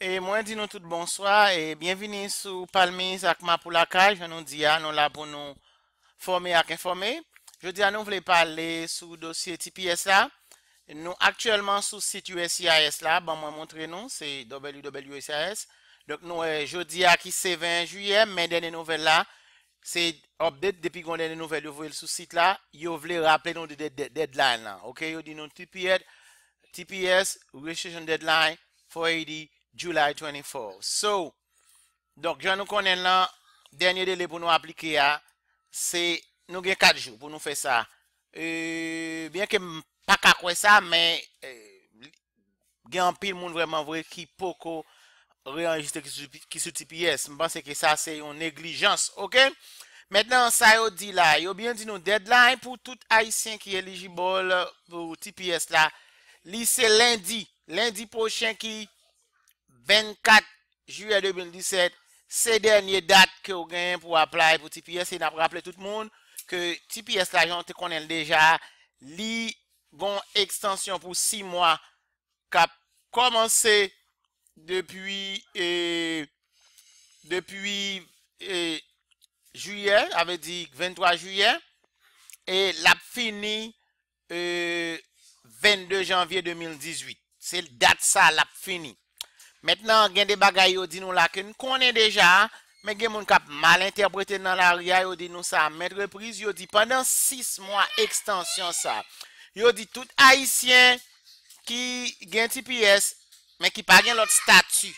E mwen di nou tout bonsoi, e bienveni sou Palmes akma pou la ka, joun nou di a, nou la pou nou fome ak informe. Joun di a, nou vle pale sou dosye TPS la, nou aktuelman sou sit U.S.I.A.S. la, bon mwen montre nou, se W.W.U.S.I.A.S. Dok nou, e joun di a ki se 20 juye, men dene nou vel la, se obdet depi kon dene nou vel yo vwe sou sit la, yo vle rappele nou de deadline la. Ok, yo di nou TPS, registration deadline, 480. July 24. So, donk, jan nou konen lan, denye dele pou nou aplike a, se, nou gen 4 jou, pou nou fe sa. E, byen ke, pa kakwe sa, men, gen an pil moun vreman vwe, ki poko, reanjiste ki sou TPS. Mban se ke sa, se yon neglijans, ok? Mwen nan sa yo di la, yo byen di nou, deadline pou tout Aisyen ki eligible, pou TPS la, li se lendi, lendi pochen ki, 24 juye 2017, se denye dat ke ou gen pou aplay pou TPS, e nap rapple tout moun, ke TPS la jante konen deja, li bon ekstansyon pou 6 mwa, kap komanse depuy, depuy juye, ave di 23 juye, e lap fini 22 janvye 2018. Se dat sa, lap fini. Met nan gen de bagay yo di nou la ke nou konen deja, men gen moun kap mal interprete nan la ria yo di nou sa. Men repriz yo di pandan 6 mwa ekstansyon sa. Yo di tout Haitien ki gen TPS men ki pa gen lot statu.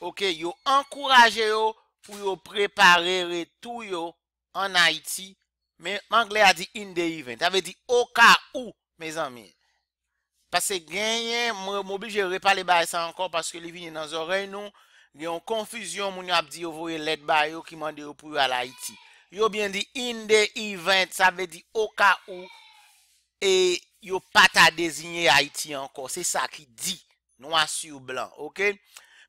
Ok, yo ankouraje yo pou yo prepare re tou yo an Haiti. Men, mangle a di in the event. A ve di o ka ou, men zanmen. se genyen, m obil je vre pale ba e san ankon paske li vinye nan zorey nou li yon konfuzyon moun yo ap di yo vwoye let ba yo ki mande yo pou yo al Haiti yo bin di in de event sa ve di o ka ou e yo pata designe Haiti ankon, se sa ki di nou asy ou blan, ok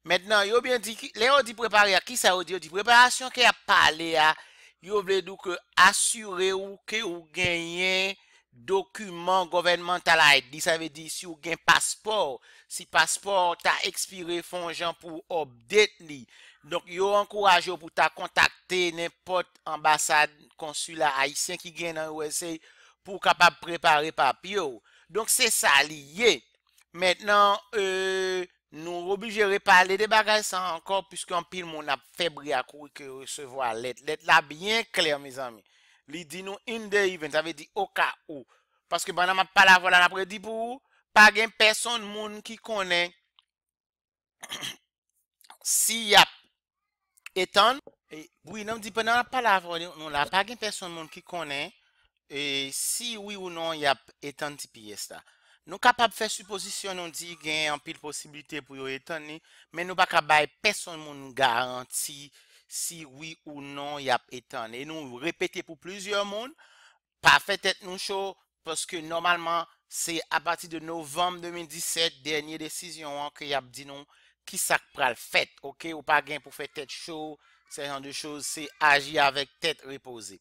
metnan yo bin di ki, le yo di prepare a ki sa yo di, yo di preparation ki a pale a, yo bledou ke asyure ou, ke ou genyen Dokuman govenman ta la et di, sa ve di si yo gen paspor, si paspor ta ekspire fon jan pou obdet li. Donk yo ankoraje yo pou ta kontakte nepot ambasad konsula Haitien ki gen nan USA pou kapap prepare papyo. Donk se sa li ye. Metnan euh, nou robljere pale de bagaj san ankor pwiske an pil moun ap febri akou e ke resevo a let. Let la bien kler mizan mi. Li di nou in de i ven, ta ve di o ka ou. Paske banan map palavola nan apre di pou, pa gen person moun ki konen, si yap etan, e, bou in nan di banan palavola, non la, pa gen person moun ki konen, si wii ou non yap etan tipi yesta. Non kapap fe supposisyon non di gen an pil posibilite pou yo etan ni, men nou baka bay person moun garanti, si oui ou non yap etan. E nou, repete pou plezyor moun, pa fe tet nou chou, poske normalman, se a pati de novem 2017, denye desisyon an, ke yap di nou, ki sak pral fet, ok? Ou pa gen pou fe tet chou, se jan de chou, se aji avèk tet repose.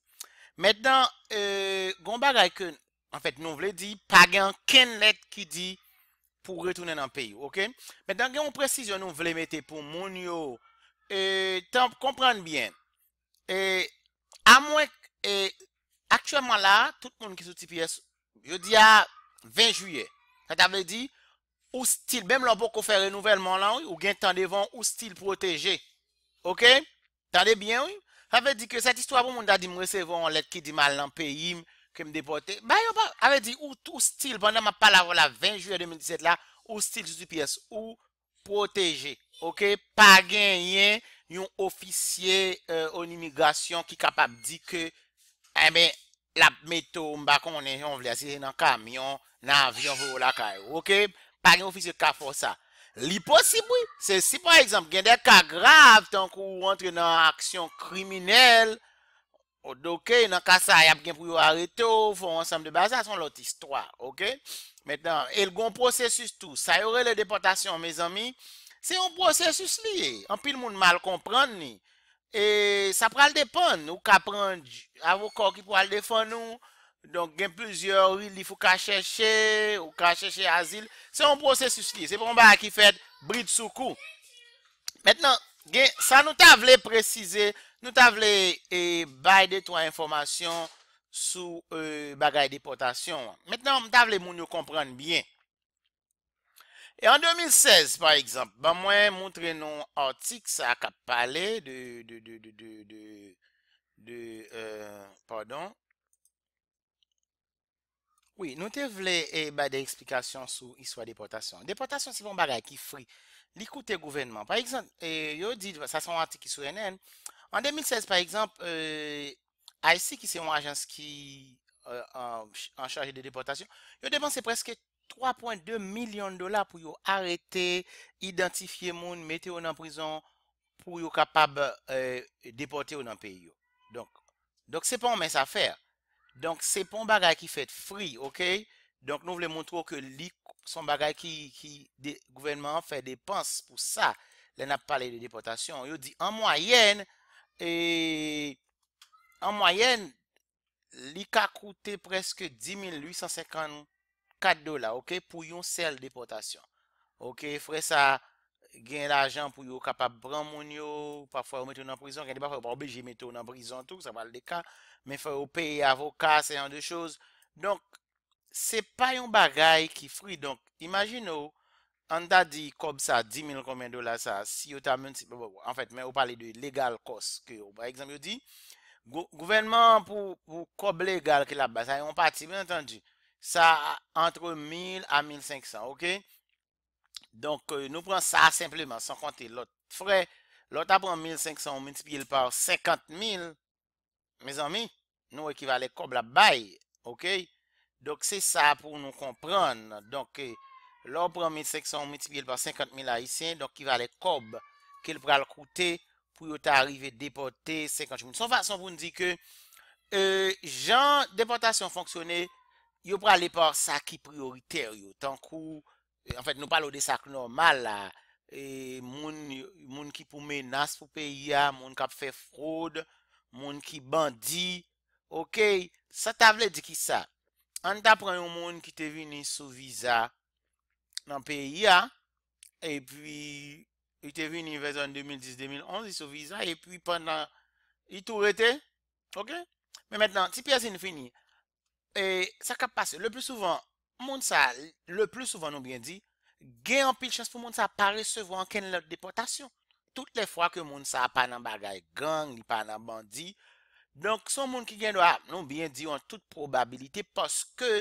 Metdan, ee, euh, gomba gay ke, an fet nou vle di, pa gen ken let ki di, pou retounen an peyi, ok? Metdan gen ou presisyon nou vle mette pou moun yo, E, tanp komprende byen, e, a mwen, e, aktuèman la, tout moun ki sou ti piès, yo di a 20 juye, kat avè di, ou stil, bem lopo ko fè renouvellman lan, ou gen tan devon, ou stil proteje, ok, tan de byen, avè di ke sat istwa pou moun da di mwesevon, let ki di mal nan peyim, kem depote, ba yo pa, avè di, ou stil, pandan ma pala vo la 20 juye 2017 la, ou stil sou ti piès, ou proteje. Ok, pa gen yen yon ofisye yon euh, imigrasyon ki kapap di ke, eh men, lap meto mbakon yon yon vle asye nan kam, yon nan avyon vle w lakay. Ok, pa gen ofisye ka fosa. Li posib wè, se si par exemple, gen dek ka grav tan kou rentre nan aksyon kriminel, doke, nan ka sa yap gen pou yon areto, foun ansam de baza, son lot istwa. Ok, metan, el gon prosesus tou, sa yore le deportasyon, me zami, Se yon prosesus li, an pil moun mal kompran ni. E sa pral depan ou ka pran avokor ki pral depan nou. Don gen plusieurs, li fou ka cheshe ou ka cheshe asil. Se yon prosesus li, se pou mba ki fet brit soukou. Metnen gen, sa nou ta vle prezise, nou ta vle e, bayde to an informasyon sou e, bagay deportasyon. Metnen, mta vle moun nou kompran biyen. E an 2016, par ekzamp, ba mwen moun trenon artik sa akap pale de de de de de de, euh, pardon Oui, nou te vle eh, e ba de eksplikasyon sou iswa deportasyon Deportasyon si von bagay ki fri li koute gouvenman, par ekzamp eh, yo di, sa son artik sou enen an 2016, par ekzamp euh, IC, ki se yon euh, ajans ki an chaje de deportasyon yo depanse preske 3.2 milyon dola pou yo arete, identifiye moun, mette yo nan prizon, pou yo kapab euh, depote yo nan peyo. Donk, donk se pon mes afer. Donk se pon bagay ki fet free, ok? Donk nou vle montro ke li, son bagay ki, ki, guvenman fè depans pou sa, lè nap pale de deportasyon. Yo di, an mwayen, eee, an mwayen, li ka koute preske 10.850 4 dola pou yon sel depotasyon Ok, fwè sa gen l ajan pou yon kapap bran moun yo pa fwa ou metoun nan prizon gen di ba fwa ou beji metoun nan prizon tout sa mal de ka, men fwa ou peye avokat se yon de chouz se pa yon bagay ki fri imagino an da di kob sa 10.000 koumen dola sa si yo ta men, bon, bon, bon, en fèt men ou pale de legal kos ke yo ekzame yo di, gouvenman pou kob legal ke la ba, sa yon pati mwen entendi Sa entre 1000 euh, a 1500, ok? Donk nou pran sa simpleman, san kante lot frey. Lot ap pran 1500 mitsipye par 50 000. Mez an mi, nou ekivalen kob la bay. Ok? Donk se sa pou nou kompran. Donk lor pran 1500 mitsipye par 50 000 a isyen. Donk ki valen kob. Kel pran l koute pou yote arrive depote 50 000. Son fason pou nou di ke, euh, jan depotasyon fonksyoney, yo pral li por sak ki prioriter yo, tankou, en fèt nou palo de sak normal la, e moun ki pou menas pou PIA, moun kap fè froad, moun ki bandi, ok, sa ta vle di ki sa, an ta pran yon moun ki te vini sou viza, nan PIA, e pwi, y te vini vè zon 2010-2011 sou viza, e pwi pwè nan yi tou rete, ok, men men nan, ti pi asin fini, E, sa kap pase, le plou souvan, moun sa, le plou souvan nou gen di, gen an pil chans pou moun sa pare se vwa an ken lor deportasyon. Tout le fwa ke moun sa a pa nan bagay gang, li pa nan bandi. Donk, son moun ki gen do ap, ah, nou gen di, an tout probabilite, poske,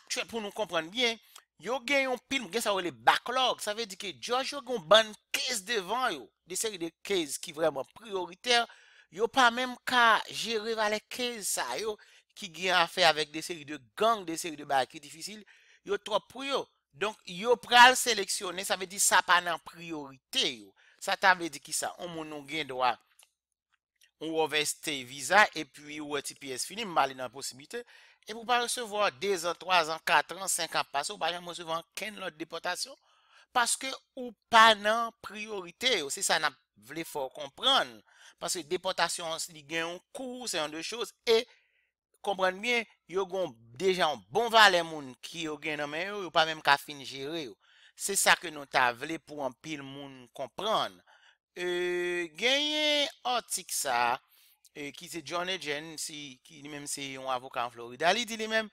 aktuel pou nou komprende gen, yo gen yon pil moun gen sa ou le backlog, sa ve di ke George yon ban kez devan yo, de seri de kez ki vreman prioriter, yo pa menm ka jere valen kez sa yo, ki gen afe avèk de seri de gang, de seri de bag, ki difisil, yo trò pou yo. Donk, yo pral seleksyonè, sa mè di sa panan priorite yo. Sa ta mè di ki sa, ou moun nou gen doa ou oveste viza, e pwi ou o TPS fini, mbale nan posibite, e mou pa resevo 2 an, 3 an, 4 an, 5 an pasou, pa gen mou resevo an ken lot depotasyon, paske ou panan priorite yo. Se sa nan vle fò kompran, paske depotasyon, se li gen ou kous, se yon de chòs, e, Komprende mwen, yo gon dejan bon valen moun ki yo gen nomen yo, yo pa menm kafin jere yo. Se sa ke nou ta vle pou an pil moun komprende. E, genye an tik sa, e, ki se Johnny Jen, si yon avokan Florida, li di li menm,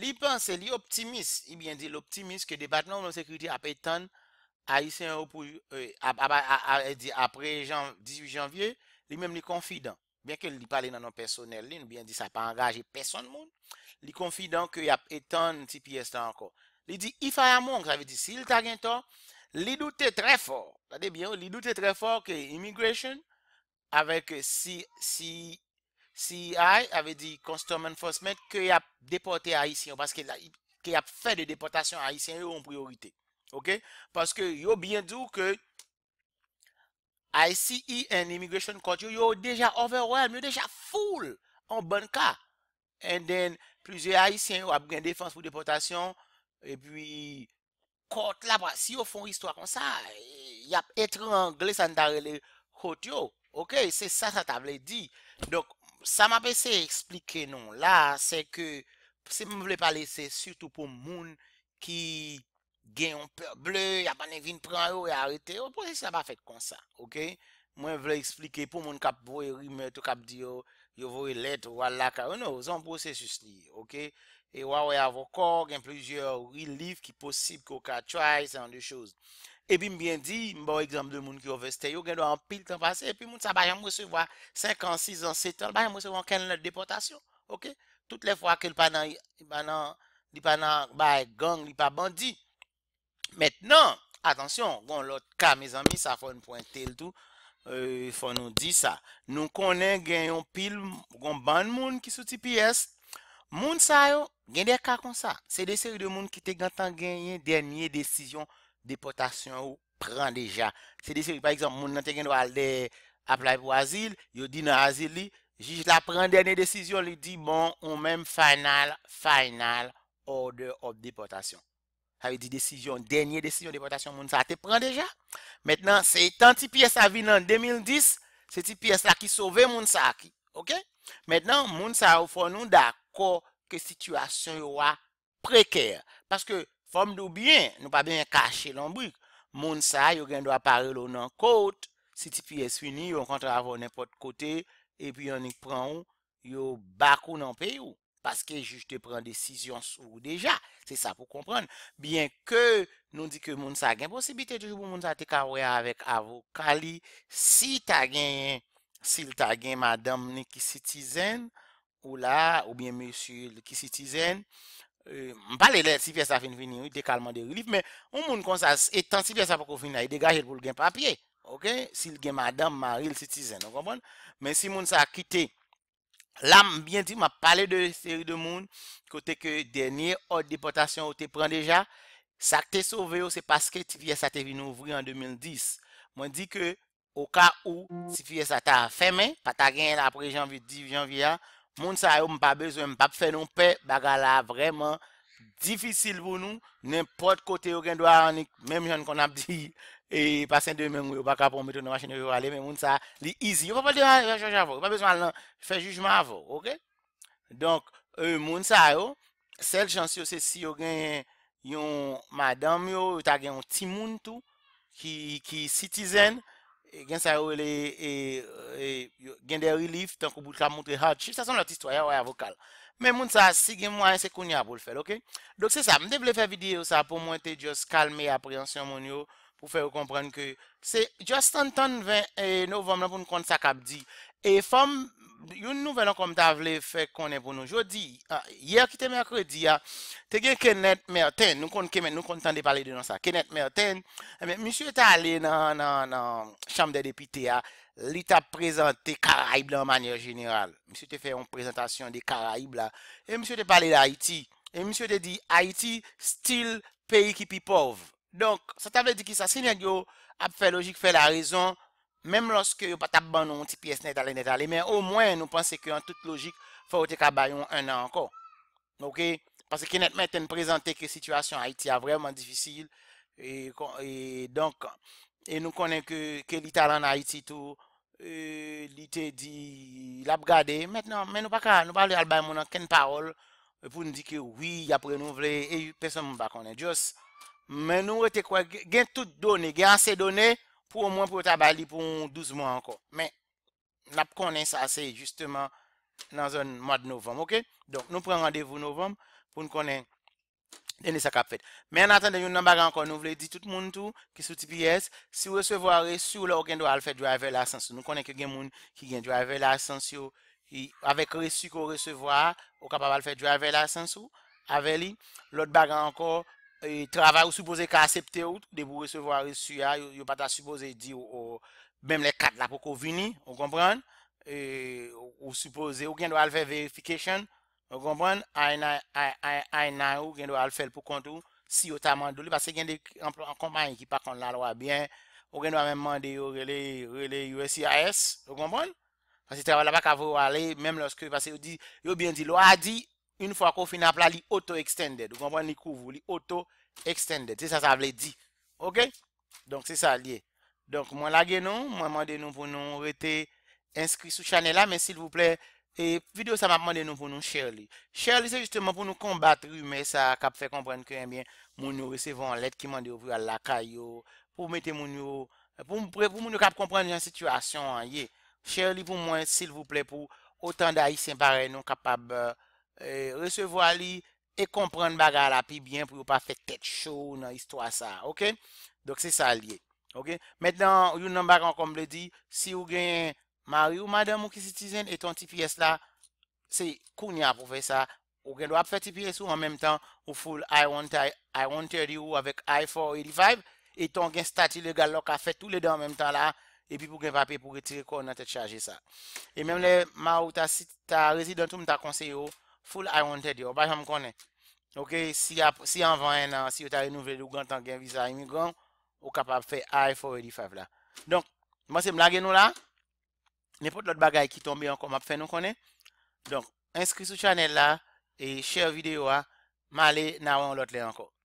li panse, li optimis, li mwen di l'optimis ke debatman ou nan sekriti apè tan, apè 18 janvye, li menm li konfi dan. Bien ke li pale nan nan personel, li nou bien di sa pa angaje peson moun, li konfi dan ke yap etan TPS ta anko. Li di ifaya moun, jave di si il ta gen ton, li doute tre fòr, lade bien, li doute tre fòr ke immigration avek si, si, si hay, ave di constitutional enforcement, ke yap depote Haitien, paske la, ke yap fè de deportasyon Haitien, yo yon priorite. Ok, paske yo bien dò ke, I see an immigration court yo, yo deja overrun, yo deja full, en bon ka. And then, plus yo ha ici, yo ap gen defanse pou deportasyon, et puis, court la, si yo fon histwa kon sa, ya etre an glissan dare le court yo, ok, se sa sa ta vle di. Dok, sa ma pe se explike non la, se ke, se me vle pale se, surtout pou moun ki... gen yon ple, ble, ya pa ne vin pran yo e arete, yo proses yon pa fet konsa, ok? Mwen vle explike pou moun kap boye rime, tou kap di yo, yo voye let, wala ka, yo oh nou, zon proses yus li, ok? E wawye avokor, gen plezyor relif ki posib koka, chwae, san de chouz. E bi mbyen di, mba bon wè ekzamb de moun ki yo veste yo, gen do an pil tan pase, epi moun sa bayan mwese vwa 5 an, 6 an, 7 an, bayan mwese vwa ken lè deportasyon, ok? Tout le fwa ke l pa nan, l pa nan, l pa nan, bay gang, l pa bandi, Mètnen, atansyon, gwen bon, lòt ka, me zanmi, sa fòn pointel tou, euh, fòn nou di sa, nou konen genyon pil, gwen ban moun ki sou ti piyes, moun sa yo, gen der ka kon sa, se de seri de moun ki te gantan genyen denye desisyon deportasyon ou pran deja. Se de seri, par exemple, moun nan te genyon al de aplay pou azil, yo di nan azil li, ji la pran denye desisyon, li di, bon, ou men final, final, order of deportasyon. avè di desijon, denye desijon depotasyon moun sa te pran deja. Mètnen, se tan ti piè sa vi nan 2010, se ti piè sa ki sove moun sa ki. Mètnen, moun sa ou fon nou da ko ke situasyon yo a prekèr. Paske, fon nou biyen, nou pa biyen kache l'anbrik. Moun sa yo gen do aparelo nan kot, se ti piè s'uni, yo kontravo nan pot kote, epi yo ni pran ou, yo bakou nan pey ou. Paske juj te pren desisyon sou deja. Se sa pou kompran. Bien ke nou di ke moun sa gen posibite. Toujou pou moun sa te karwe avèk avokali. Si ta gen, si ta gen madame ne ki sitizen. Ou la, ou bien monsu le ki sitizen. Euh, Mpale lè, si fè sa fin finin, ou te kalman de relif. Men, ou moun kon sa etan, si fè sa pou kon finin, ay degajet pou l gen papye. Ok, si l gen madame, mari l sitizen. Men, si moun sa kite, Lam, byen di, ma pale de steri de moun, kote ke denye, od deportasyon ou te pren deja, sak te sove ou se paske, si fye sa te vin ouvri an 2010. Mwen di ke, ou ka ou, si fye sa ta femen, pata gen apre janvi, div janvi an, moun sa yo oh, mpa bezwen, mpa pfe non pe, bagala vreman, difisil voun nou, nenpote kote ou gen do an, menm joun kon ap di yi. E pasen de men wè mwen yo baka pou mwen mwen mwen chenye yo ale, men moun sa li izi. Yo pa pal di an jan jan jan avor. Yo pa bezman lan fè jujman avor, ok? Donk, moun sa yo, sel chans yo se si yo gen yon madame yo, yo ta gen yon timoun tou, ki citizen, gen sa yo gen de relief, tankou bout ka montre hard shift, sa son lòt istwayan wè avokal. Men moun sa, si gen mwen an se konye apol fel, ok? Donk se sa, mwen te bile fè videyo sa pou mwen te jos kalme apreansyon moun yo, pou fè ou komprenn ke, se, jast an tan 20 e, novem la pou nou kont sa kap di, e fèm, yon nou venan kom ta vle fèk konen pou nou, jodi, a, yè ki te mèkredi, a, te gen Kenneth Merton, nou kont kèmen, nou kontan de pale de nan sa, Kenneth Merton, e men, misyo te ale nan, nan, nan, chanm de depite, a, li te prezante karaib nan manye genyral, misyo te fè yon prezentasyon de karaib la, e misyo te pale de Haiti, e misyo te di, Haiti, still, peyi ki pi pov, Donk, sa tabè di ki sa sinèk yo ap fè logik fè la rezon, mèm loske yo pat ap ban nou moun ti piès net ale net ale, mèm ou mwen nou panse ki an tout logik fò ou te kabayon an an anko. Ok, panse ki net mèten prezante ki situasyon Haiti a vreman difisil, e donk, e nou konen ke li talan Haiti tou, e li te di lab gade, mèt nan, mè nou pa ka, nou pa li al bay moun an ken parol, pou nou di ki oui, ya pre nou vle, e yu peson mou ba konen, dios, Men nou rete kwa gen tout done, gen anse done pou ou mwen pou ou tabali pou ou 12 mwen anko. Men nap konen sa se justement nan zon mwen novem, ok? Don, nou pren randevou novem pou nou konen dene sa kap fet. Men an atende yon nan bagan anko, nou vle di tout moun tou ki sou tipi yes. Si ou resevo a resu, ou la ou gen do al fet jwa ve la sensu. Nou konen ki gen moun ki gen jwa ve la sensu. Awek resu ko resevo a, ou kap aval fet jwa ve la sensu. Aveli, lot bagan anko... E traval ou supose ka asepte ou, debou resevwa resuyat, yo pata supose di ou, mem le kat la poko vini, ou kompran, e, ou supose ou gen do alve verifikasyon, ou kompran, ay nan ou gen do alfel pou kontou, si yo tamandou li, pase gen de kompany ki pa kont la lo a bien, ou gen do amem mande yo rele USIAS, ou kompran, pase traval la baka vo ale, mem loske pase yo di, yo biyan di lo a di, Un fwa kou finap la li auto-extended. Ou konpwen ni kou vou li auto-extended. Se sa sa vle di. Ok? Donk se sa liye. Donk mwen lage nou. Mwen mwende nou pou nou rete inskri sou chanel la. Men sil vwople. E video sa mwende nou pou nou share li. Share li se justeman pou nou kombat rume sa. Kap fe kompwen kwen mwen mwen yo resevon let ki mwende ouvri al la kayo. Pou mwen te mwen yo. Pou mwen yo kap kompwen jan situasyon an ye. Share li pou mwen sil vwople pou. O tan da yi se mpare nou kap apbe. resevo a li e, e komprende baga la pi byen pou yo pa fè kèt chou nan histwa sa, ok? Dok se sa liye, ok? Mèt nan, yon nan bagan kom le di, si ou gen Mario ou Madame ou K-Citizen eton TPS la, se koun ya pou fè sa, ou gen do ap fè TPS ou an mèm tan ou foul I-130 ou avèk I-485 eton gen stati legal lo ka fè tout le dan an mèm tan la, epi pou gen pape pou gè tire kon nan tèt chaje sa. E mèm le, ma ou ta sit, ta rezidantoum ta konseyo, Foul I wanted yo. Bayan m konen. Ok. Si anvan en nan. Si yo ta renouvel ou gantan gen visa imigran. Ou kapap fe I-485 la. Donk. Mase m lage nou la. Ne pot lot bagay ki tombe ankon map fe nou konen. Donk. Inskri sou chanel la. E share videyo la. Male nan wan lot le ankon.